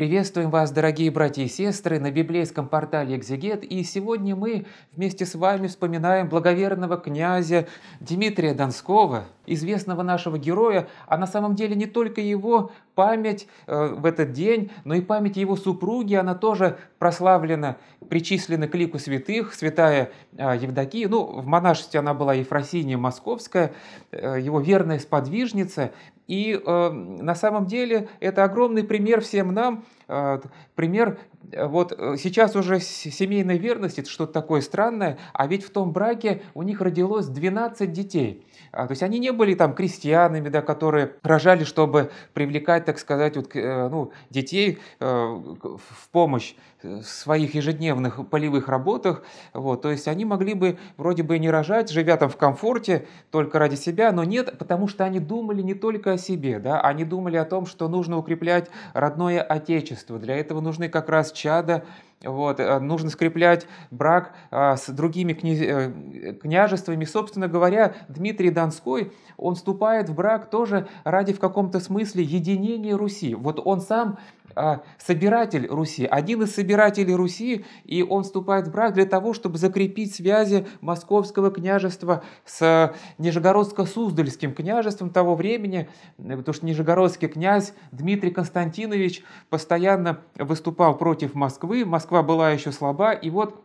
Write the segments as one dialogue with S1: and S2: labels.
S1: Приветствуем вас, дорогие братья и сестры, на библейском портале «Экзегет», и сегодня мы вместе с вами вспоминаем благоверного князя Дмитрия Донского, известного нашего героя, а на самом деле не только его память э, в этот день, но и память его супруги, она тоже прославлена, причислена к лику святых, святая а, Евдокия. Ну, в монашестве она была Ефросиния Московская, э, его верная сподвижница. И э, на самом деле это огромный пример всем нам, э, пример вот сейчас уже семейной верности, это что-то такое странное, а ведь в том браке у них родилось 12 детей. А, то есть они не были там крестьянами, да, которые рожали, чтобы привлекать, так сказать, вот, ну, детей в помощь своих ежедневных полевых работах. Вот, то есть они могли бы вроде бы не рожать, живя там в комфорте только ради себя, но нет, потому что они думали не только о себе, да, они думали о том, что нужно укреплять родное отечество. Для этого нужны как раз чада, вот. Э, нужно скреплять брак а, с другими кня... Э, княжествами. Собственно говоря, Дмитрий Донской, он вступает в брак тоже ради в каком-то смысле единения Руси. Вот он сам а, собиратель Руси, один из собирателей Руси, и он вступает в брак для того, чтобы закрепить связи Московского княжества с э, Нижегородско-Суздальским княжеством того времени, потому что нижегородский князь Дмитрий Константинович постоянно выступал против Москвы, Москва Москва была еще слаба, и вот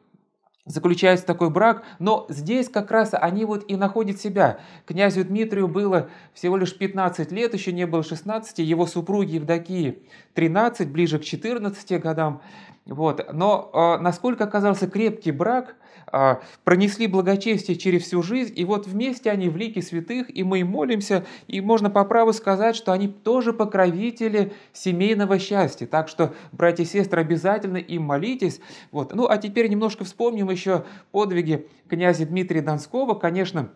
S1: заключается такой брак, но здесь как раз они вот и находят себя. Князю Дмитрию было всего лишь 15 лет, еще не было 16, его супруги Евдокии 13, ближе к 14 годам. Вот. Но э, насколько оказался крепкий брак – а, пронесли благочестие через всю жизнь, и вот вместе они в лике святых, и мы им молимся, и можно по праву сказать, что они тоже покровители семейного счастья. Так что, братья и сестры, обязательно им молитесь. Вот. Ну, а теперь немножко вспомним еще подвиги князя Дмитрия Донского, конечно,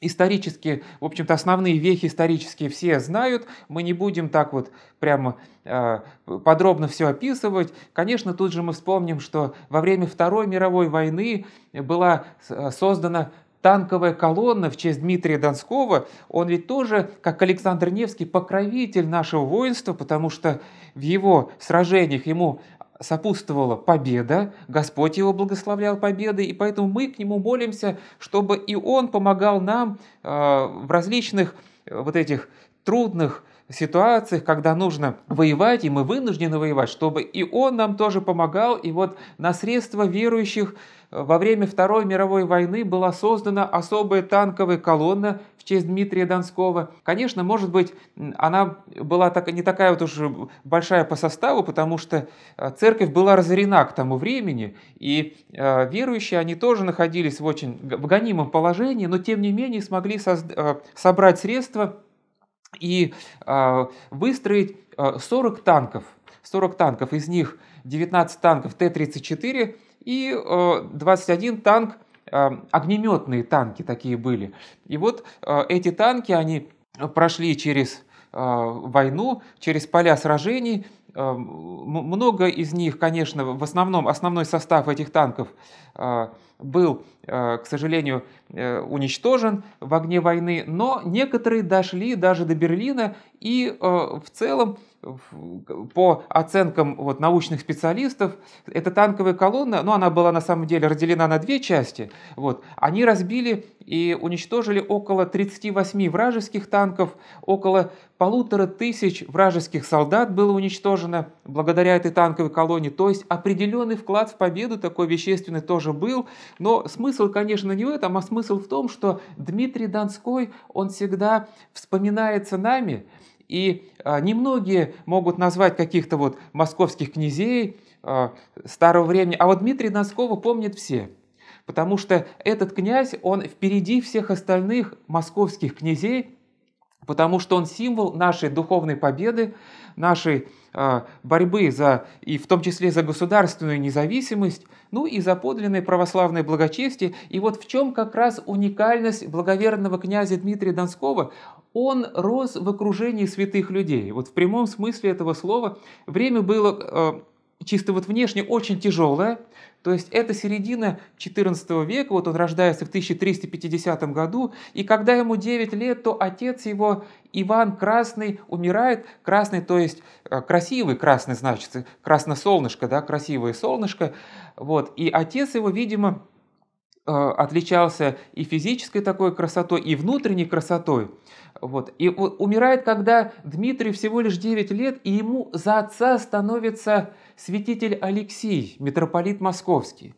S1: исторически, в общем-то, основные вехи исторические все знают, мы не будем так вот прямо э, подробно все описывать. Конечно, тут же мы вспомним, что во время Второй мировой войны была а, создана танковая колонна в честь Дмитрия Донского, он ведь тоже, как Александр Невский, покровитель нашего воинства, потому что в его сражениях ему сопутствовала победа, Господь его благословлял победой, и поэтому мы к нему молимся, чтобы и он помогал нам э, в различных э, вот этих трудных ситуациях, когда нужно воевать, и мы вынуждены воевать, чтобы и он нам тоже помогал, и вот на средства верующих – во время Второй мировой войны была создана особая танковая колонна в честь Дмитрия Донского. Конечно, может быть, она была так, не такая вот уж большая по составу, потому что э, церковь была разорена к тому времени, и э, верующие, они тоже находились в очень в гонимом положении, но тем не менее смогли э, собрать средства и выстроить 40 танков. 40 танков, из них 19 танков Т-34, и 21 э, танк, эм, огнеметные танки такие были. И вот э, эти танки, они прошли через э, войну, через поля сражений. Эм, много из них, конечно, в основном, основной состав этих танков был, к сожалению, уничтожен в огне войны, но некоторые дошли даже до Берлина и в целом по оценкам вот, научных специалистов, эта танковая колонна, ну, она была на самом деле разделена на две части, вот, они разбили и уничтожили около 38 вражеских танков, около полутора тысяч вражеских солдат было уничтожено благодаря этой танковой колонне, то есть определенный вклад в победу такой вещественный тоже был, но смысл, конечно, не в этом, а смысл в том, что Дмитрий Донской, он всегда вспоминается нами, и а, немногие могут назвать каких-то вот московских князей а, старого времени, а вот Дмитрий Носкова помнят все. Потому что этот князь, он впереди всех остальных московских князей, потому что он символ нашей духовной победы, нашей а, борьбы за, и в том числе за государственную независимость, ну и за подлинное православное благочестие. И вот в чем как раз уникальность благоверного князя Дмитрия Донского. Он рос в окружении святых людей. Вот в прямом смысле этого слова время было а, чисто вот внешне очень тяжелая. То есть это середина XIV века, вот он рождается в 1350 году, и когда ему 9 лет, то отец его Иван Красный умирает, красный, то есть э, красивый красный, значит, красносолнышко, да, красивое солнышко, вот, и отец его, видимо, Э, отличался и физической такой красотой, и внутренней красотой. Вот. И умирает, когда Дмитрию всего лишь 9 лет, и ему за отца становится святитель Алексий, митрополит московский,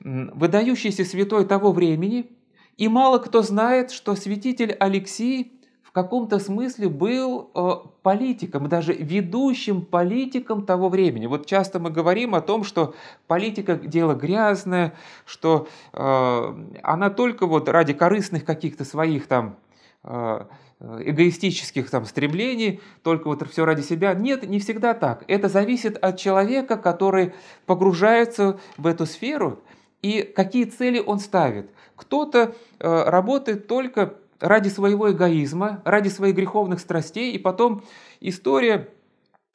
S1: выдающийся святой того времени, и мало кто знает, что святитель Алексий в каком-то смысле был э, политиком, даже ведущим политиком того времени. Вот часто мы говорим о том, что политика дело грязное, что э, она только вот ради корыстных каких-то своих там э, эгоистических там стремлений, только вот все ради себя. Нет, не всегда так. Это зависит от человека, который погружается в эту сферу и какие цели он ставит. Кто-то работает только ради своего эгоизма, ради своих греховных страстей, и потом история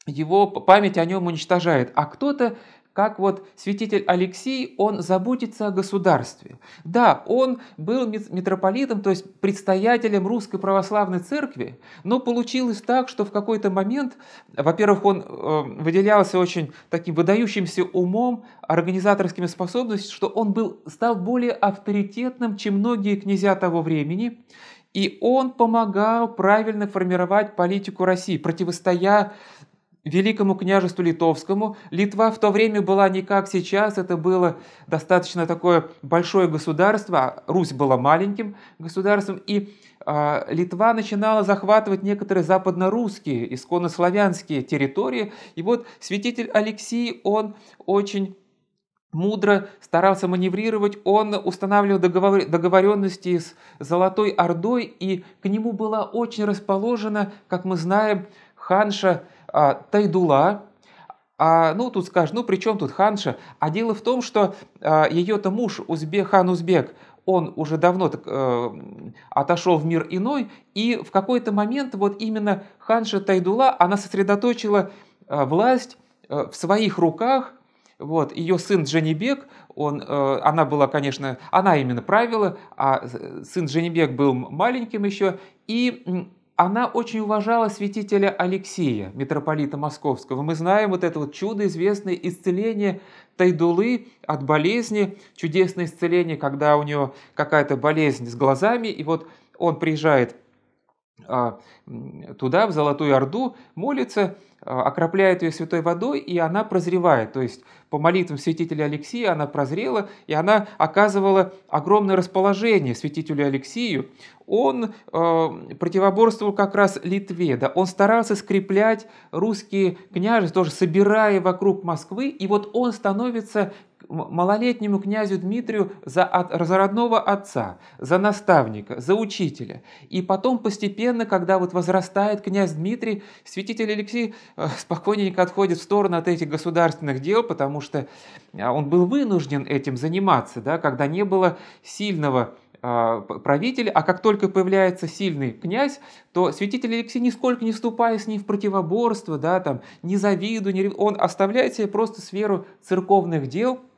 S1: его память о нем уничтожает. А кто-то как вот святитель Алексий, он заботится о государстве. Да, он был митрополитом, то есть предстоятелем Русской Православной Церкви, но получилось так, что в какой-то момент, во-первых, он э, выделялся очень таким выдающимся умом, организаторскими способностями, что он был, стал более авторитетным, чем многие князья того времени, и он помогал правильно формировать политику России, противостоя Великому княжеству Литовскому. Литва в то время была не как сейчас, это было достаточно такое большое государство, а Русь была маленьким государством, и э, Литва начинала захватывать некоторые западно-русские, исконно-славянские территории. И вот святитель Алексий, он очень мудро старался маневрировать, он устанавливал договор... договоренности с Золотой Ордой, и к нему была очень расположена, как мы знаем, ханша а, Тайдула. А, ну, тут скажешь, ну, при чем тут ханша? А дело в том, что а, ее-то муж, узбек, хан Узбек, он уже давно так, э, отошел в мир иной, и в какой-то момент вот именно ханша Тайдула, она сосредоточила э, власть э, в своих руках, вот. Ее сын Дженнибек, он, э, она была, конечно, она именно правила, а э, сын Дженнибек был маленьким еще, и она очень уважала святителя Алексея, митрополита Московского. Мы знаем вот это вот чудо известное исцеление Тайдулы от болезни, чудесное исцеление, когда у нее какая-то болезнь с глазами, и вот он приезжает а, туда, в Золотую Орду, молится, а, окропляет ее святой водой, и она прозревает. То есть по молитвам святителя Алексия она прозрела, и она оказывала огромное расположение святителю Алексию. Он э, противоборствовал как раз Литве, да, он старался скреплять русские княжества, тоже собирая вокруг Москвы, и вот он становится малолетнему князю Дмитрию за, от, за родного отца, за наставника, за учителя. И потом постепенно, когда вот возрастает князь Дмитрий, святитель Алексей э, спокойненько отходит в сторону от этих государственных дел, потому что а, он был вынужден этим заниматься, да, когда не было сильного а, правителя, а как только появляется сильный князь, то святитель Алексей нисколько не вступая с ним в противоборство, да, там, не завиду, не... он оставляет себе просто сферу церковных дел –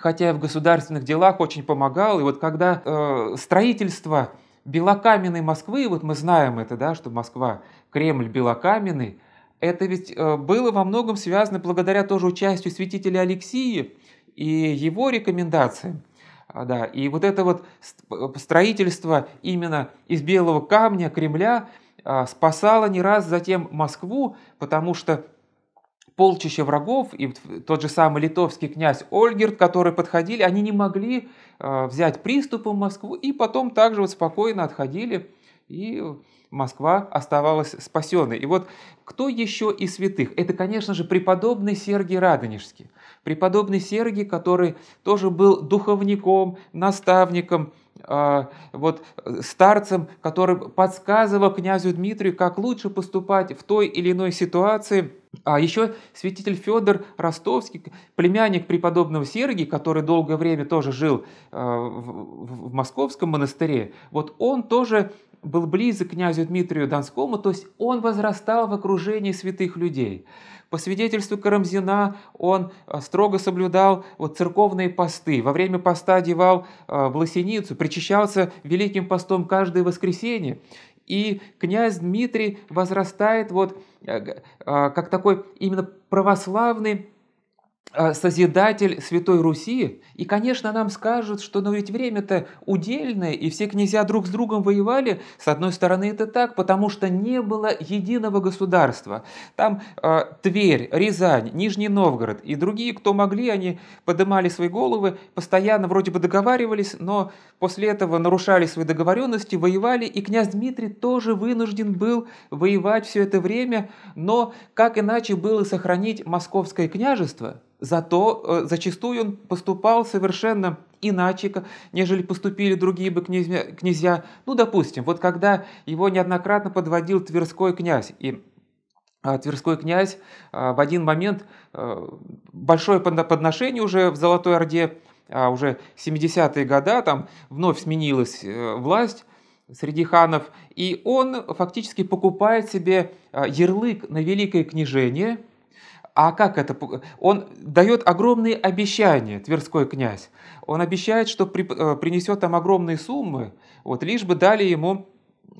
S1: хотя и в государственных делах очень помогал. И вот когда э, строительство белокаменной Москвы, вот мы знаем это, да, что Москва, Кремль белокаменный, это ведь э, было во многом связано благодаря тоже участию святителя Алексия и его рекомендациям. А, да, и вот это вот э, строительство именно из белого камня Кремля а, спасало не раз затем Москву, потому что полчища врагов, и тот же самый литовский князь Ольгерт, которые подходили, они не могли э, взять приступом Москву, и потом также вот спокойно отходили, и Москва оставалась спасенной. И вот кто еще из святых? Это, конечно же, преподобный Сергий Радонежский. Преподобный Сергий, который тоже был духовником, наставником, а, вот э, старцем, который подсказывал князю Дмитрию, как лучше поступать в той или иной ситуации. А еще святитель Федор Ростовский, племянник преподобного Сергия, который долгое время тоже жил а, в Московском монастыре, вот он тоже был близок к князю Дмитрию Донскому, то есть он возрастал в окружении святых людей. По свидетельству Карамзина он э, строго соблюдал вот церковные посты, во время поста одевал бласеницу, э, причащался великим постом каждое воскресенье. И князь Дмитрий возрастает вот э, как такой именно православный Э, созидатель Святой Руси, и, конечно, нам скажут, что ну ведь время-то удельное, и все князья друг с другом воевали. С одной стороны, это так, потому что не было единого государства. Там э, Тверь, Рязань, Нижний Новгород и другие, кто могли, они поднимали свои головы, постоянно вроде бы договаривались, но после этого нарушали свои договоренности, воевали, и князь Дмитрий тоже вынужден был воевать все это время, но как иначе было сохранить московское княжество – Зато э, зачастую он поступал совершенно иначе, нежели поступили другие бы князья, князья. Ну, допустим, вот когда его неоднократно подводил Тверской князь, и а, Тверской князь а, в один момент э, большое подношение уже в Золотой Орде, а, уже 70-е года, там вновь сменилась э, власть среди ханов, и он фактически покупает себе ярлык на великое княжение – а как это? Он дает огромные обещания, Тверской князь. Он обещает, что при, э, принесет там огромные суммы, вот, лишь бы дали ему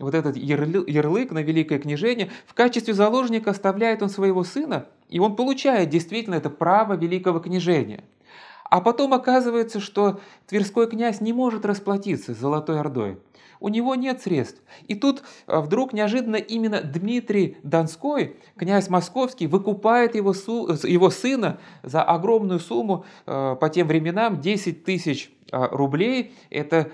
S1: вот этот ярлык на великое княжение. В качестве заложника оставляет он своего сына, и он получает действительно это право великого княжения. А потом оказывается, что Тверской князь не может расплатиться с Золотой Ордой у него нет средств. И тут э, вдруг неожиданно именно Дмитрий Донской, князь Московский, выкупает его, су, его сына за огромную сумму, э, по тем временам 10 тысяч э, рублей, это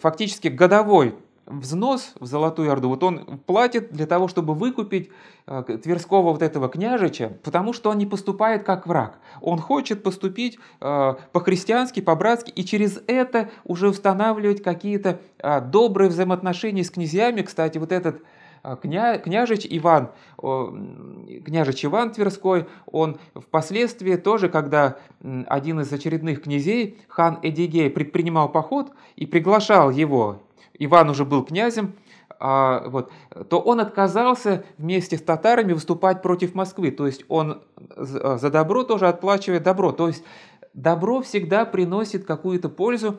S1: фактически годовой взнос в Золотую Орду, вот он платит для того, чтобы выкупить э, Тверского вот этого княжича, потому что он не поступает как враг. Он хочет поступить э, по-христиански, по-братски, и через это уже устанавливать какие-то э, добрые взаимоотношения с князьями. Кстати, вот этот княжич Иван, княжич Иван Тверской, он впоследствии тоже, когда один из очередных князей, хан Эдигей, предпринимал поход и приглашал его, Иван уже был князем, а, вот, то он отказался вместе с татарами выступать против Москвы. То есть он а, за добро тоже отплачивает добро. То есть добро всегда приносит какую-то пользу.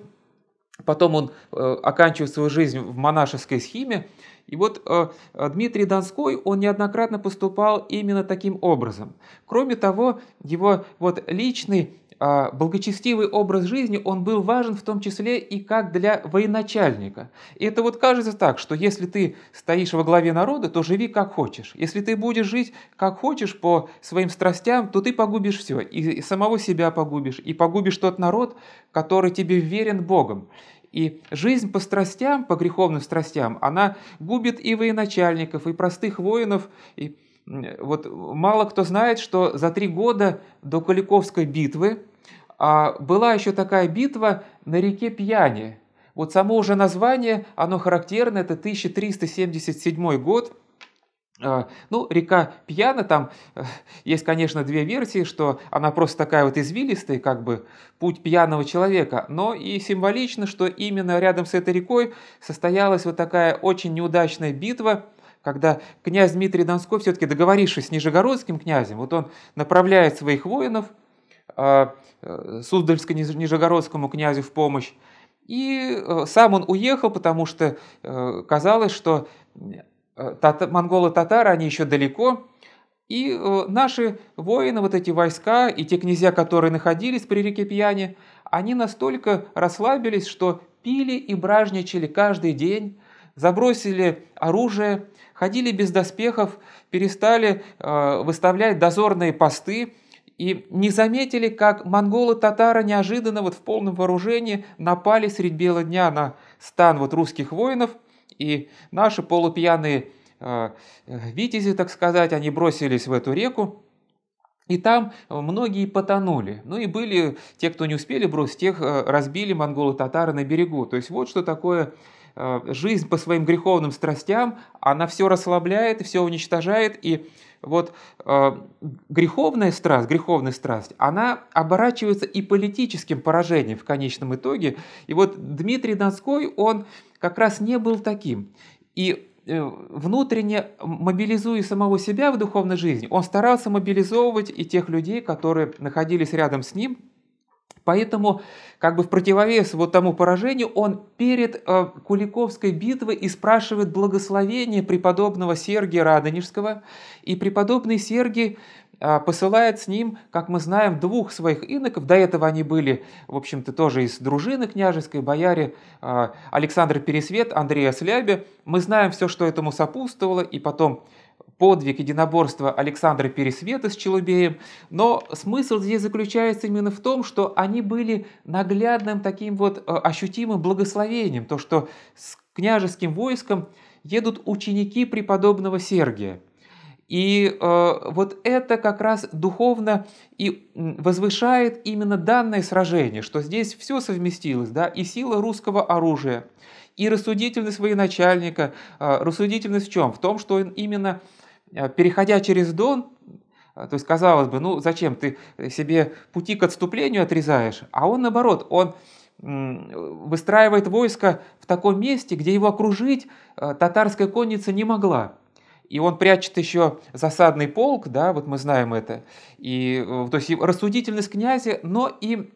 S1: Потом он э, оканчивает свою жизнь в монашеской схеме. И вот э, Дмитрий Донской, он неоднократно поступал именно таким образом. Кроме того, его вот личный а, благочестивый образ жизни, он был важен в том числе и как для военачальника. И это вот кажется так, что если ты стоишь во главе народа, то живи как хочешь. Если ты будешь жить как хочешь по своим страстям, то ты погубишь все. И самого себя погубишь, и погубишь тот народ, который тебе верен Богом. И жизнь по страстям, по греховным страстям, она губит и военачальников, и простых воинов, и вот мало кто знает, что за три года до Куликовской битвы а была еще такая битва на реке Пьяни. Вот само уже название, оно характерно, это 1377 год. А, ну, река Пьяна, там э, есть, конечно, две версии, что она просто такая вот извилистая, как бы путь пьяного человека, но и символично, что именно рядом с этой рекой состоялась вот такая очень неудачная битва, когда князь Дмитрий Донской, все-таки договорившись с Нижегородским князем, вот он направляет своих воинов – а, э, Суздальско-Нижегородскому князю в помощь. И э, сам он уехал, потому что э, казалось, что монголы-татары, они еще далеко, и наши воины, вот эти войска и те князья, которые находились при реке Пьяни, они настолько расслабились, что пили и бражничали каждый день, забросили оружие, ходили без доспехов, перестали выставлять дозорные посты, и не заметили, как монголы-татары неожиданно вот в полном вооружении напали средь бела дня на стан вот русских воинов, и наши полупьяные э, э витязи, так сказать, они бросились в эту реку, и там многие потонули. Ну и были те, кто не успели бросить, тех э, разбили монголы-татары на берегу. То есть вот что такое Э, жизнь по своим греховным страстям, она все расслабляет, все уничтожает, и вот э, греховная страсть, греховная страсть, она оборачивается и политическим поражением в конечном итоге. И вот Дмитрий Донской, он как раз не был таким. И э, внутренне мобилизуя самого себя в духовной жизни, он старался мобилизовывать и тех людей, которые находились рядом с ним, Поэтому, как бы в противовес вот тому поражению, он перед э, Куликовской битвой и спрашивает благословение преподобного Сергия Радонежского, и преподобный Сергий э, посылает с ним, как мы знаем, двух своих иноков. До этого они были, в общем-то, тоже из дружины княжеской, бояре э, Александр Пересвет, Андрея Слябе. Мы знаем все, что этому сопутствовало, и потом подвиг единоборства Александра Пересвета с Челубеем, но смысл здесь заключается именно в том, что они были наглядным таким вот э, ощутимым благословением, то, что с княжеским войском едут ученики преподобного Сергия. И э, вот это как раз духовно и возвышает именно данное сражение, что здесь все совместилось, да, и сила русского оружия, и рассудительность военачальника, а, рассудительность в чем? В том, что он именно а, переходя через Дон, а, то есть, казалось бы, ну зачем ты себе пути к отступлению отрезаешь, а он наоборот, он выстраивает войско в таком месте, где его окружить татарская конница не могла. И он прячет еще засадный полк, да, вот мы знаем это. И, э, то есть рассудительность князя, но и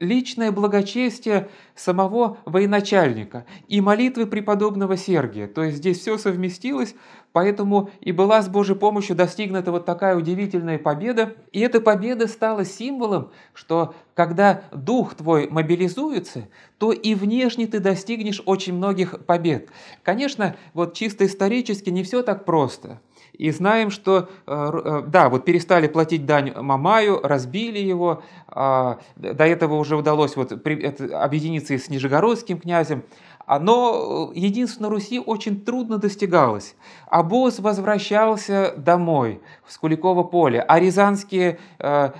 S1: личное благочестие самого военачальника и молитвы преподобного Сергия. То есть здесь все совместилось, поэтому и была с Божьей помощью достигнута вот такая удивительная победа. И эта победа стала символом, что когда дух твой мобилизуется, то и внешне ты достигнешь очень многих побед. Конечно, вот чисто исторически не все так просто. И знаем, что, э, э, да, вот перестали платить дань Мамаю, разбили его, а, до этого уже удалось вот объединиться и с Нижегородским князем, а, но э, единственно на Руси очень трудно достигалось. Обоз возвращался домой, в Скуликово поле, а рязанские, э,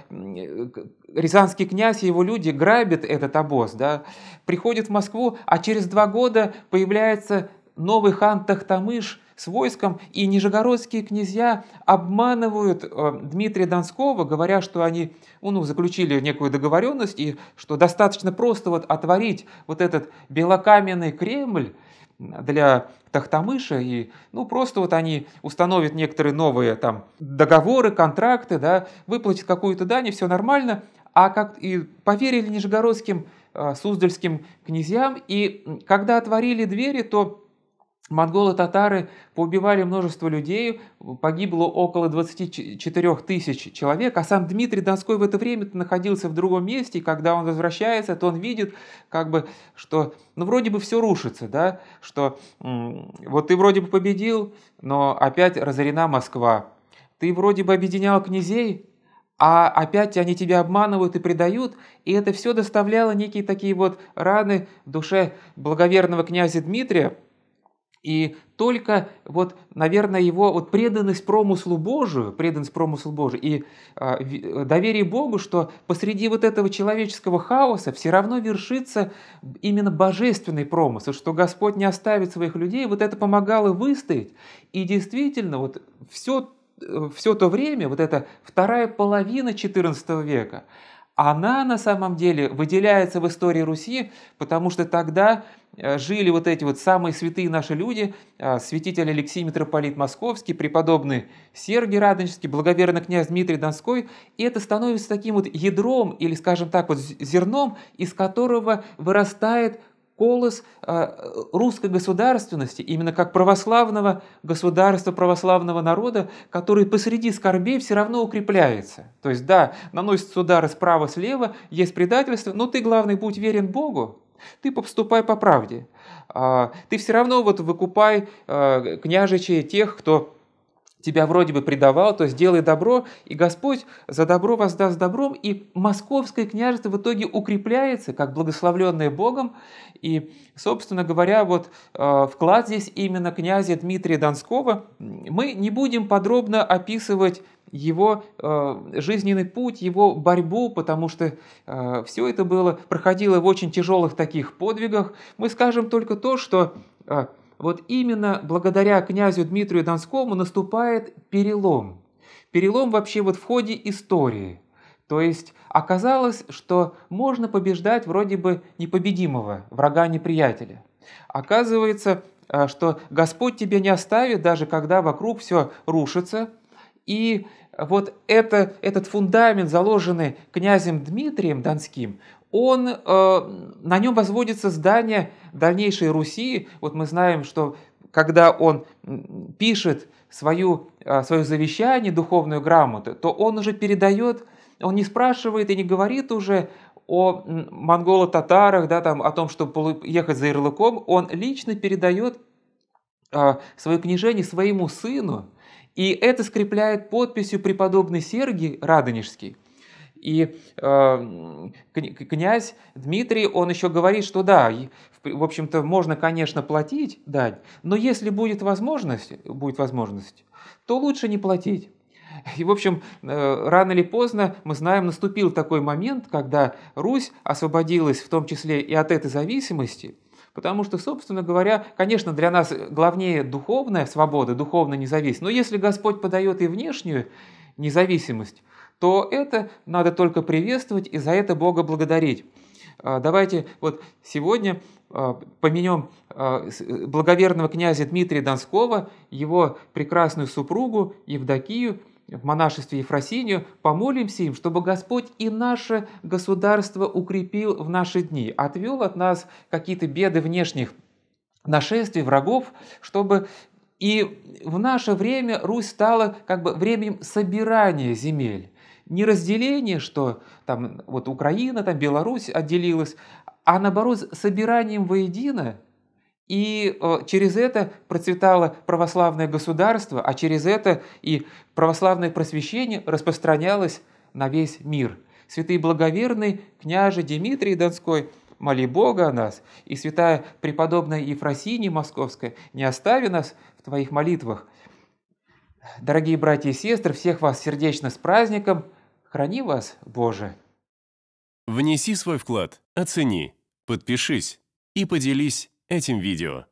S1: рязанский князь и его люди грабят этот обоз, да, приходят в Москву, а через два года появляется новый хан Тахтамыш – с войском, и нижегородские князья обманывают э, Дмитрия Донского, говоря, что они ну, ну, заключили некую договоренность, и что достаточно просто вот отворить вот этот белокаменный Кремль, для Тахтамыша, и ну просто вот они установят некоторые новые там договоры, контракты, да, выплатят какую-то дань, и все нормально, а как и поверили нижегородским, э, суздальским князьям, и когда отворили двери, то Монголы-татары поубивали множество людей, погибло около 24 тысяч человек, а сам Дмитрий Донской в это время находился в другом месте, и когда он возвращается, то он видит, как бы, что ну, вроде бы все рушится, да, что вот ты вроде бы победил, но опять разорена Москва. Ты вроде бы объединял князей, а опять они тебя обманывают и предают, и это все доставляло некие такие вот раны в душе благоверного князя Дмитрия, и только вот, наверное, его вот преданность промыслу Божию, преданность промыслу Божию и а, э, доверие Богу, что посреди вот этого человеческого хаоса все равно вершится именно божественный промысл, что Господь не оставит своих людей, вот это помогало выстоять. И действительно, вот все, э, все то время, вот эта вторая половина XIV века, она на самом деле выделяется в истории Руси, потому что тогда э, жили вот эти вот самые святые наши люди, э, святитель Алексей Митрополит Московский, преподобный Сергий Радонежский, благоверный князь Дмитрий Донской, и это становится таким вот ядром или, скажем так, вот зерном, из которого вырастает колос а, русской государственности, именно как православного государства, православного народа, который посреди скорбей все равно укрепляется. То есть, да, наносятся удары справа-слева, есть предательство, но ты, главный будь верен Богу, ты поступай по правде. А, ты все равно вот выкупай а, княжичей тех, кто тебя вроде бы предавал, то сделай добро, и Господь за добро воздаст добром, и московское княжество в итоге укрепляется, как благословленное Богом, и, собственно говоря, вот э, вклад здесь именно князя Дмитрия Донского, мы не будем подробно описывать его э, жизненный путь, его борьбу, потому что э, все это было, проходило в очень тяжелых таких подвигах. Мы скажем только то, что э, вот именно благодаря князю Дмитрию Донскому наступает перелом. Перелом вообще вот в ходе истории. То есть оказалось, что можно побеждать вроде бы непобедимого, врага-неприятеля. Оказывается, э, что Господь тебя не оставит, даже когда вокруг все рушится. И вот это, этот фундамент, заложенный князем Дмитрием Донским, он, э, на нем возводится здание дальнейшей Руси. Вот мы знаем, что когда он пишет свою, э, свое завещание, духовную грамоту, то он уже передает, он не спрашивает и не говорит уже о монголо-татарах, да, там, о том, чтобы ехать за ярлыком, он лично передает э, свое княжение своему сыну, и это скрепляет подписью преподобный Сергий Радонежский – и э, князь Дмитрий, он еще говорит, что да, в общем-то, можно, конечно, платить дань, но если будет возможность, будет возможность, то лучше не платить. И, в общем, э, рано или поздно, мы знаем, наступил такой момент, когда Русь освободилась в том числе и от этой зависимости, потому что, собственно говоря, конечно, для нас главнее духовная свобода, духовная независимость, но если Господь подает и внешнюю независимость, то это надо только приветствовать и за это Бога благодарить. А, давайте вот сегодня а, поменем а, э, благоверного князя Дмитрия Донского, его прекрасную супругу Евдокию, в монашестве Ефросинию, помолимся им, чтобы Господь и наше государство укрепил в наши дни, отвел от нас какие-то беды внешних нашествий, врагов, чтобы и в наше время Русь стала как бы временем собирания земель, не разделение, что там вот Украина, там Беларусь отделилась, а наоборот собиранием воедино, и э, через это процветало православное государство, а через это и православное просвещение распространялось на весь мир. Святый благоверный княже Дмитрий Донской, моли Бога о нас, и святая преподобная Ефросиния Московская, не остави нас в твоих молитвах. Дорогие братья и сестры, всех вас сердечно с праздником – Храни вас, Боже. Внеси свой вклад, оцени, подпишись и поделись этим видео.